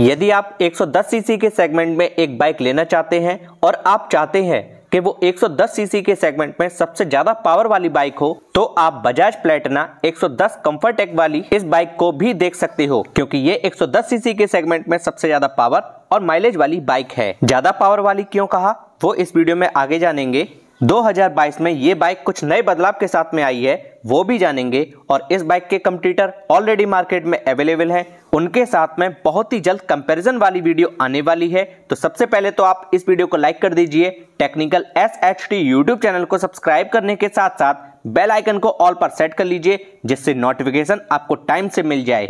यदि आप 110 सीसी के सेगमेंट में एक बाइक लेना चाहते हैं और आप चाहते हैं कि वो 110 सीसी के सेगमेंट में सबसे ज्यादा पावर वाली बाइक हो तो आप बजाज प्लेटना 110 कंफर्ट एक वाली इस बाइक को भी देख सकते हो क्योंकि ये 110 सीसी के सेगमेंट में सबसे ज्यादा पावर और माइलेज वाली बाइक है ज्यादा पावर वाली क्यों कहा वो इस वीडियो में आगे जानेंगे 2022 में ये बाइक कुछ नए बदलाव के साथ में आई है वो भी जानेंगे और इस बाइक के कंप्यूटर ऑलरेडी मार्केट में अवेलेबल है उनके साथ में बहुत ही जल्द कंपैरिजन वाली वीडियो आने वाली है तो सबसे पहले तो आप इस वीडियो को लाइक कर दीजिए technical S H T YouTube channel को सब्सक्राइब करने के साथ साथ बेल आइकन को ऑल पर सेट कर लीजिए जिससे नोटिफिकेशन आपको टाइम से मिल जाए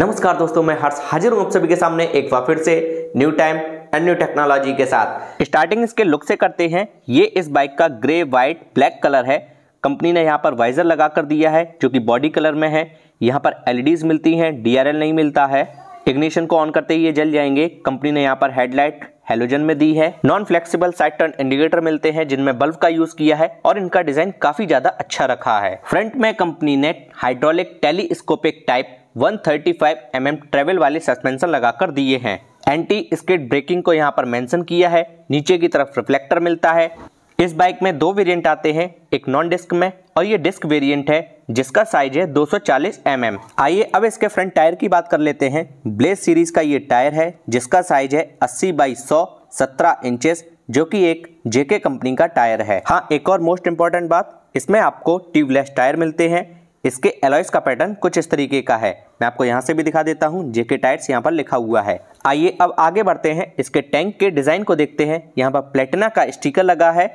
नमस्कार दोस्तों मैं हर्ष हाजिर हूं आप सभी के सामने एक बार फिर से new time and new technology के साथ स्टार्टिंग इसके लुक से करते हैं ये इस बाइक का ग्रे वाइट ब्लैक कलर है कंपनी ने यहाँ पर वाइजर लगा कर दिया है जो कि बॉडी कलर में है यहाँ पर एलईडीज e मिलती हैं डीआरएल नहीं मिलता है इग्निशन को ऑन करते ही ये जल जाएंगे कंपनी ने यहाँ पर हेडलाइट हेलोजन में दी है non flexible side turn indicator मिलते हैं जिनमें बल्ब का यूज किया है और इनका डिजाइन काफी ज्यादा अच्छा रखा है फ्रंट में कंपनी ने hydraulic telescopic type 135 mm travel वाले सस्पेंशन लगाकर दिए हैं एंटी स्केट ब्रेकिंग को यहाँ पर मेंशन किया है नीचे की तरफ रिफ्लेक्टर मिलता है इस बाइक में दो वेरिएंट आते हैं एक नॉन डिस्क में और ये डिस्क वेरिएंट है जिसका साइज है 240 mm आइए अब इसके फ्रंट टायर की बात कर लेते हैं ब्लेज सीरीज का ये टायर है जिसका साइज है अस्सी बाई सौ सत्रह इंचेस जो कि एक जेके कंपनी का टायर है हाँ एक और मोस्ट इम्पोर्टेंट बात इसमें आपको ट्यूबलेस टायर मिलते हैं इसके एलॉयस का पैटर्न कुछ इस तरीके का है मैं आपको यहाँ से भी दिखा देता हूँ जेके टाइट्स यहाँ पर लिखा हुआ है आइए अब आगे बढ़ते हैं इसके टैंक के डिज़ाइन को देखते हैं यहाँ पर प्लेटिना का स्टिकर लगा है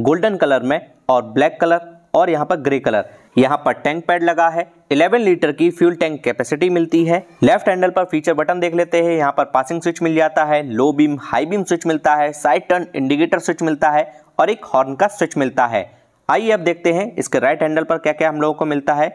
गोल्डन कलर में और ब्लैक कलर और यहाँ पर ग्रे कलर यहाँ पर टैंक पैड लगा है 11 लीटर की फ्यूल टैंक कैपेसिटी मिलती है लेफ्ट हैंडल पर फीचर बटन देख लेते हैं यहाँ पर पासिंग स्विच मिल जाता है low beam high beam switch मिलता है साइड टर्न इंडिकेटर स्विच मिलता है और एक हॉर्न का स्विच मिलता है आइए अब देखते हैं इसके राइट हैंडल पर क्या क्या हम लोगों को मिलता है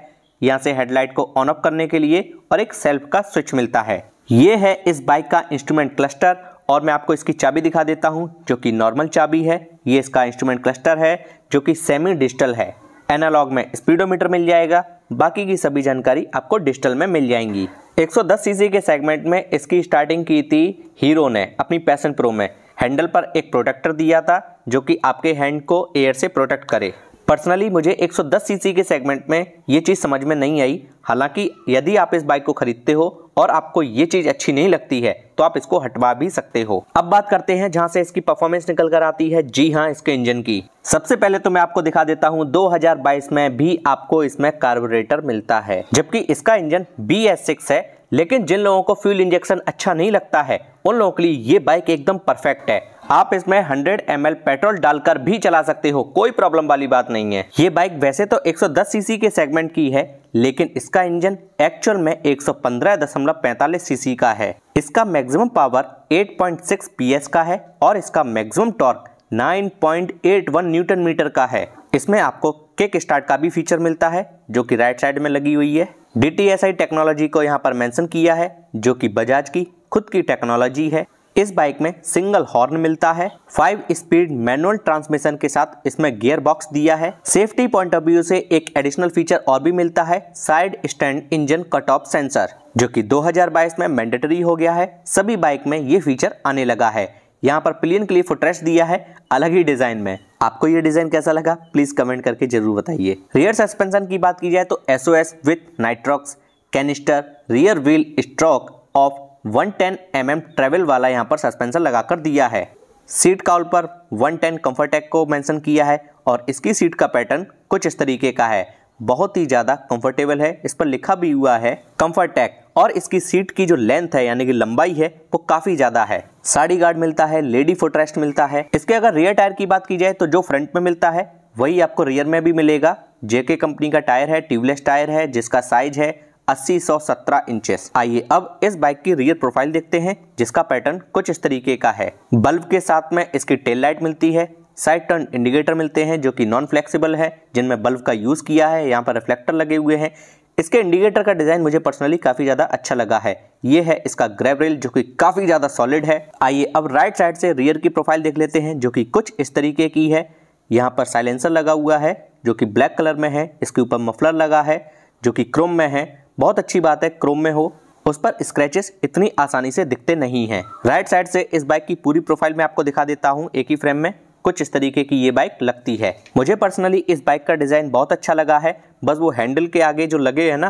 यहाँ से हेडलाइट को ऑन ऑफ करने के लिए और एक सेल्फ का स्विच मिलता है ये है इस बाइक का इंस्ट्रूमेंट क्लस्टर और मैं आपको इसकी चाबी दिखा देता हूँ जो कि नॉर्मल चाबी है ये इसका इंस्ट्रूमेंट क्लस्टर है जो कि सेमी डिजिटल है एनालॉग में स्पीडोमीटर मिल जाएगा बाकी की सभी जानकारी आपको डिजिटल में मिल जाएंगी 110 सीसी के सेगमेंट में इसकी स्टार्टिंग की थी हीरो ने अपनी पैसन प्रो में हैंडल पर एक प्रोटेक्टर दिया था जो कि आपके हैंड को एयर से प्रोटेक्ट करे पर्सनली मुझे 110 सीसी के सेगमेंट में ये चीज़ समझ में नहीं आई हालांकि यदि आप इस बाइक को खरीदते हो और आपको ये चीज़ अच्छी नहीं लगती है तो आप इसको हटवा भी सकते हो अब बात करते हैं जहाँ से इसकी परफॉर्मेंस निकल कर आती है जी हाँ इसके इंजन की सबसे पहले तो मैं आपको दिखा देता हूँ 2022 में भी आपको इसमें कार्बोरेटर मिलता है जबकि इसका इंजन बी है लेकिन जिन लोगों को फ्यूल इंजेक्शन अच्छा नहीं लगता है उन लोगों के लिए ये बाइक एकदम परफेक्ट है आप इसमें 100 ml पेट्रोल डालकर भी चला सकते हो कोई प्रॉब्लम वाली बात नहीं है ये बाइक वैसे तो 110 सीसी के सेगमेंट की है लेकिन इसका इंजन एक्चुअल में 115.45 सी का है इसका मैक्सिमम पावर 8.6 एस का है और इसका मैक्सिमम टॉर्क 9.81 न्यूटन मीटर का है इसमें आपको किक स्टार्ट का भी फीचर मिलता है जो कि राइट साइड में लगी हुई है डी टेक्नोलॉजी को यहाँ पर मेंशन किया है जो कि बजाज की खुद की टेक्नोलॉजी है इस बाइक में सिंगल हॉर्न मिलता है फाइव स्पीड मैनुअल ट्रांसमिशन के साथ इसमें गियर बॉक्स दिया है सेफ्टी पॉइंट ऑफ व्यू से एक एडिशनल फीचर और भी मिलता है side stand engine cut off sensor जो कि 2022 में मैंडेटरी हो गया है सभी बाइक में ये फीचर आने लगा है यहाँ पर प्लेन के लिए फुटरेस्ट दिया है अलग ही डिजाइन में आपको ये डिजाइन कैसा लगा प्लीज कमेंट करके जरूर बताइए रियर सस्पेंशन की बात की जाए तो S O S with nitrox canister rear wheel stroke of 110 ten mm travel वाला यहाँ पर सस्पेंसर लगाकर दिया है सीट काउल पर 110 टेन कम्फर्टेक को मेंशन किया है और इसकी सीट का पैटर्न कुछ इस तरीके का है बहुत ही ज़्यादा कंफर्टेबल है इस पर लिखा भी हुआ है कम्फर्टेक और इसकी सीट की जो लेंथ है यानी कि लंबाई है वो काफ़ी ज़्यादा है साड़ी गार्ड मिलता है लेडी फुटरेस्ट मिलता है इसके अगर रियर टायर की बात की जाए तो जो फ्रंट में मिलता है वही आपको रियर में भी मिलेगा जेके कंपनी का टायर है ट्यूबलेस टायर है जिसका साइज है अस्सी सौ सत्रह इंचेस आइए अब इस बाइक की रियर प्रोफाइल देखते हैं जिसका पैटर्न कुछ इस तरीके का है बल्ब के साथ में इसकी टेल लाइट मिलती है साइड टर्न इंडिकेटर मिलते हैं जो कि नॉन फ्लेक्सिबल है जिनमें बल्ब का यूज़ किया है यहाँ पर रिफ्लेक्टर लगे हुए हैं इसके इंडिकेटर का डिज़ाइन मुझे पर्सनली काफ़ी ज़्यादा अच्छा लगा है ये है इसका ग्रैब रेल जो कि काफ़ी ज़्यादा सॉलिड है आइए अब राइट साइड से रियर की प्रोफाइल देख लेते हैं जो कि कुछ इस तरीके की है यहाँ पर साइलेंसर लगा हुआ है जो कि ब्लैक कलर में है इसके ऊपर मफलर लगा है जो कि क्रोम में है बहुत अच्छी बात है क्रोम में हो उस पर स्क्रैचेस इतनी आसानी से दिखते नहीं हैं राइट साइड से इस बाइक की पूरी प्रोफाइल मैं आपको दिखा देता हूँ एक ही फ्रेम में कुछ इस तरीके की ये बाइक लगती है मुझे पर्सनली इस बाइक का डिज़ाइन बहुत अच्छा लगा है बस वो हैंडल के आगे जो लगे हैं ना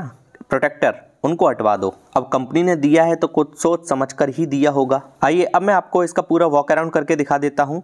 प्रोटेक्टर उनको हटवा दो अब कंपनी ने दिया है तो कुछ सोच समझ कर ही दिया होगा आइए अब मैं आपको इसका पूरा वॉक अराउंड करके दिखा देता हूँ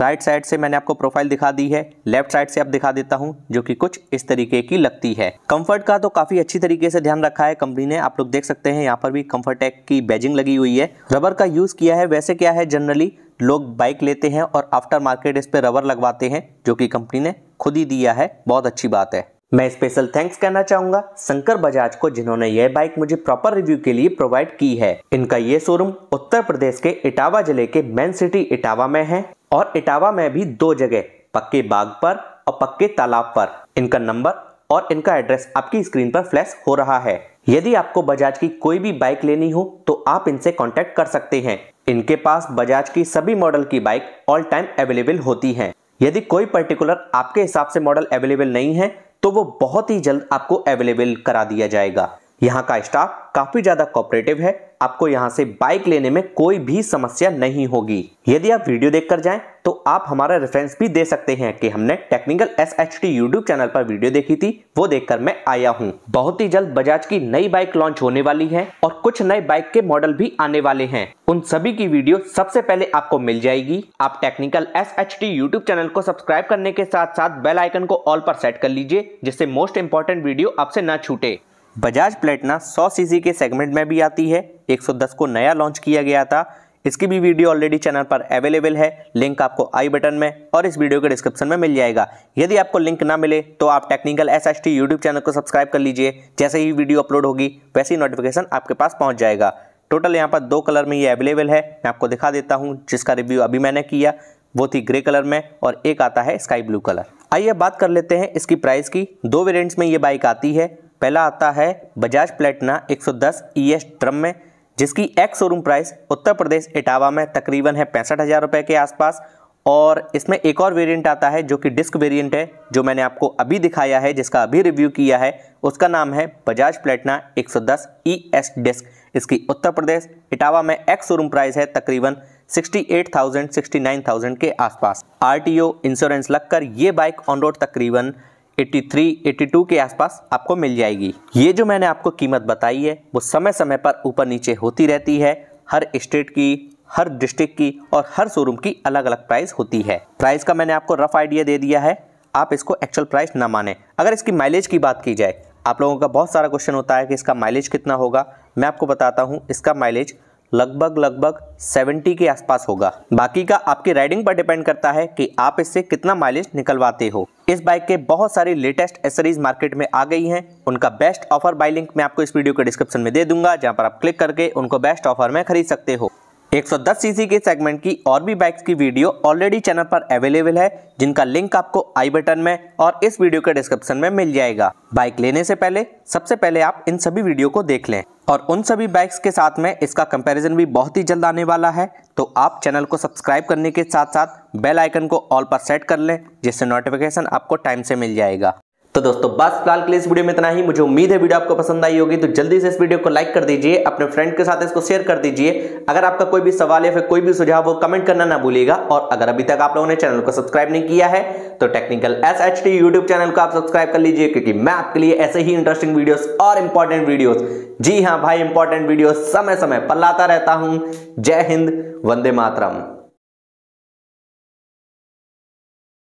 राइट साइड से मैंने आपको प्रोफाइल दिखा दी है लेफ्ट साइड से आप दिखा देता हूँ जो कि कुछ इस तरीके की लगती है कंफर्ट का तो काफी अच्छी तरीके से ध्यान रखा है कंपनी ने आप लोग देख सकते हैं यहाँ पर भी कंफर्टेक की बैजिंग लगी हुई है रबर का यूज किया है वैसे क्या है जनरली लोग बाइक लेते हैं और आफ्टर मार्केट इस पर रबर लगवाते हैं जो कि कंपनी ने खुद ही दिया है बहुत अच्छी बात है मैं स्पेशल थैंक्स कहना चाहूंगा शंकर बजाज को जिन्होंने यह बाइक मुझे प्रॉपर रिव्यू के लिए प्रोवाइड की है इनका ये शोरूम उत्तर प्रदेश के इटावा जिले के मेन सिटी इटावा में है और इटावा में भी दो जगह पक्के बाग पर और पक्के तालाब पर इनका नंबर और इनका एड्रेस आपकी स्क्रीन पर फ्लैश हो रहा है यदि आपको बजाज की कोई भी बाइक लेनी हो तो आप इनसे कॉन्टेक्ट कर सकते हैं इनके पास बजाज की सभी मॉडल की बाइक ऑल टाइम अवेलेबल होती है यदि कोई पर्टिकुलर आपके हिसाब से मॉडल अवेलेबल नहीं है तो वो बहुत ही जल्द आपको अवेलेबल करा दिया जाएगा यहाँ का स्टाफ काफ़ी ज़्यादा कॉपरेटिव है आपको यहाँ से बाइक लेने में कोई भी समस्या नहीं होगी यदि आप वीडियो देखकर जाएं तो आप हमारा रेफरेंस भी दे सकते हैं कि हमने technical S H T YouTube channel पर वीडियो देखी थी वो देखकर मैं आया हूँ बहुत ही जल्द बजाज की नई बाइक लॉन्च होने वाली है और कुछ नए बाइक के मॉडल भी आने वाले हैं उन सभी की वीडियो सबसे पहले आपको मिल जाएगी आप technical S H T YouTube channel को सब्सक्राइब करने के साथ साथ बेल आइकन को ऑल पर सेट कर लीजिए जिससे मोस्ट इम्पोर्टेंट वीडियो आपसे न छूटे बजाज प्लेटना 100 सीसी के सेगमेंट में भी आती है 110 को नया लॉन्च किया गया था इसकी भी वीडियो ऑलरेडी चैनल पर अवेलेबल है लिंक आपको आई बटन में और इस वीडियो के डिस्क्रिप्शन में मिल जाएगा यदि आपको लिंक ना मिले तो आप technical S S YouTube channel को सब्सक्राइब कर लीजिए जैसे ही वीडियो अपलोड होगी वैसे ही नोटिफिकेशन आपके पास पहुँच जाएगा टोटल यहाँ पर दो कलर में ये अवेलेबल है मैं आपको दिखा देता हूँ जिसका रिव्यू अभी मैंने किया वो थी ग्रे कलर में और एक आता है स्काई ब्लू कलर आइए बात कर लेते हैं इसकी प्राइस की दो वेरिएंट्स में ये बाइक आती है पहला आता है Bajaj Platina 110 S drum e में जिसकी ex showroom price Uttar Pradesh Etawah में तकरीबन है पैंसठ हज़ार रुपये के आसपास और इसमें एक और वेरिएंट आता है जो कि डिस्क वेरिएंट है जो मैंने आपको अभी दिखाया है जिसका अभी रिव्यू किया है उसका नाम है Bajaj Platina 110 S disc e इसकी उत्तर प्रदेश इटावा में एक्स शोरूम प्राइस है तकरीबन 68,000 69,000 के आसपास आरटीओ इंश्योरेंस लगकर ये बाइक ऑन रोड तकरीबन 83, 82 के आसपास आपको मिल जाएगी ये जो मैंने आपको कीमत बताई है वो समय समय पर ऊपर नीचे होती रहती है हर स्टेट की हर डिस्ट्रिक्ट की और हर शोरूम की अलग अलग प्राइस होती है प्राइस का मैंने आपको रफ आइडिया दे दिया है आप इसको एक्चुअल प्राइस ना माने अगर इसकी माइलेज की बात की जाए आप लोगों का बहुत सारा क्वेश्चन होता है कि इसका माइलेज कितना होगा मैं आपको बताता हूँ इसका माइलेज लगभग लगभग 70 के आसपास होगा बाकी का आपकी राइडिंग पर डिपेंड करता है कि आप इससे कितना माइलेज निकलवाते हो इस बाइक के बहुत सारी लेटेस्ट एसरीज मार्केट में आ गई हैं उनका बेस्ट ऑफर बाई लिंक मैं आपको इस वीडियो के डिस्क्रिप्शन में दे दूंगा जहां पर आप क्लिक करके उनको बेस्ट ऑफर में खरीद सकते हो 110 सीसी के सेगमेंट की और भी बाइक्स की वीडियो ऑलरेडी चैनल पर अवेलेबल है जिनका लिंक आपको आई बटन में और इस वीडियो के डिस्क्रिप्शन में मिल जाएगा बाइक लेने से पहले सबसे पहले आप इन सभी वीडियो को देख लें और उन सभी बाइक्स के साथ में इसका कंपैरिजन भी बहुत ही जल्द आने वाला है तो आप चैनल को सब्सक्राइब करने के साथ साथ बेल आइकन को ऑल पर सेट कर लें जिससे नोटिफिकेशन आपको टाइम से मिल जाएगा तो दोस्तों बस फिलहाल के लिए इस वीडियो में इतना ही मुझे उम्मीद है वीडियो आपको पसंद आई होगी तो जल्दी से इस वीडियो को लाइक कर दीजिए अपने फ्रेंड के साथ इसको शेयर कर दीजिए अगर आपका कोई भी सवाल या फिर कोई भी सुझाव वो कमेंट करना ना भूलिएगा और अगर अभी तक आप लोगों ने चैनल को सब्सक्राइब नहीं किया है तो technical S H T YouTube channel को आप सब्सक्राइब कर लीजिए क्योंकि मैं आपके लिए ऐसे ही इंटरेस्टिंग वीडियो और इंपॉर्टेंट वीडियो जी हाँ भाई इंपॉर्टेंट वीडियो समय समय पर लाता रहता हूं जय हिंद वंदे मातरम